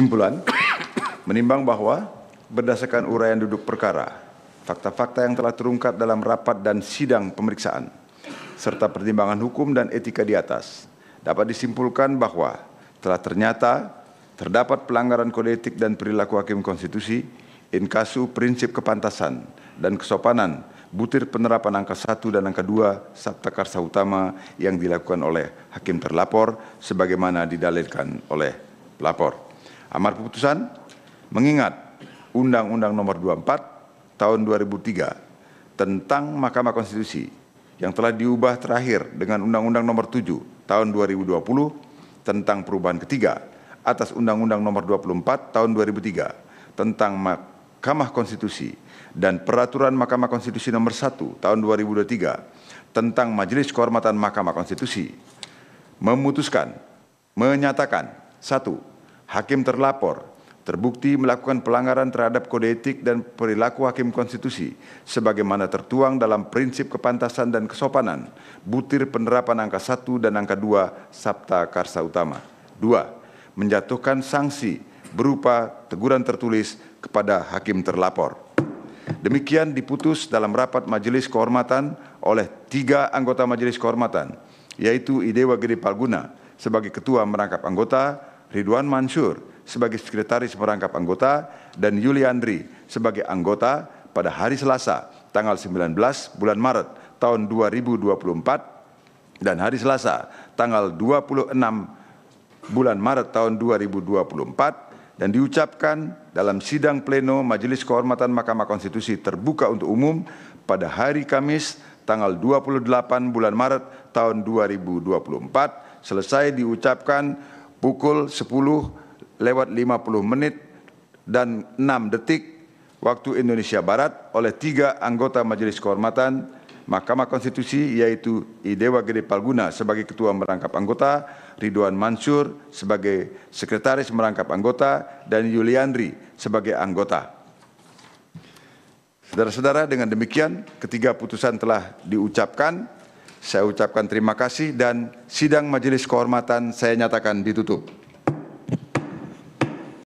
Kesimpulan, menimbang bahwa berdasarkan uraian duduk perkara, fakta-fakta yang telah terungkap dalam rapat dan sidang pemeriksaan, serta pertimbangan hukum dan etika di atas, dapat disimpulkan bahwa telah ternyata terdapat pelanggaran kode etik dan perilaku hakim konstitusi inkasu prinsip kepantasan dan kesopanan butir penerapan angka 1 dan angka 2 Sabta Karsa Utama yang dilakukan oleh hakim terlapor sebagaimana didalilkan oleh pelapor. Amar keputusan mengingat Undang-Undang Nomor 24 tahun 2003 tentang Mahkamah Konstitusi yang telah diubah terakhir dengan Undang-Undang Nomor 7 tahun 2020 tentang perubahan ketiga atas Undang-Undang Nomor 24 tahun 2003 tentang Mahkamah Konstitusi dan Peraturan Mahkamah Konstitusi Nomor 1 tahun 2023 tentang Majelis Kehormatan Mahkamah Konstitusi memutuskan menyatakan satu hakim terlapor terbukti melakukan pelanggaran terhadap kode etik dan perilaku hakim konstitusi sebagaimana tertuang dalam prinsip kepantasan dan kesopanan butir penerapan angka 1 dan angka 2 Sabta Karsa Utama. 2. Menjatuhkan sanksi berupa teguran tertulis kepada hakim terlapor. Demikian diputus dalam rapat majelis kehormatan oleh tiga anggota majelis kehormatan, yaitu Idewa Gede Palguna sebagai ketua merangkap anggota, Ridwan Mansur sebagai sekretaris perangkap anggota dan Yuli Andri sebagai anggota pada hari Selasa tanggal 19 bulan Maret tahun 2024 dan hari Selasa tanggal 26 bulan Maret tahun 2024 dan diucapkan dalam sidang pleno Majelis Kehormatan Mahkamah Konstitusi terbuka untuk umum pada hari Kamis tanggal 28 bulan Maret tahun 2024 selesai diucapkan pukul 10 lewat 50 menit dan 6 detik waktu Indonesia Barat oleh tiga anggota Majelis Kehormatan Mahkamah Konstitusi yaitu Idewa Gede Palguna sebagai Ketua Merangkap Anggota, Ridwan Mansur sebagai Sekretaris Merangkap Anggota, dan Yuliandri sebagai anggota. Saudara-saudara, dengan demikian ketiga putusan telah diucapkan. Saya ucapkan terima kasih dan sidang majelis kehormatan saya nyatakan ditutup.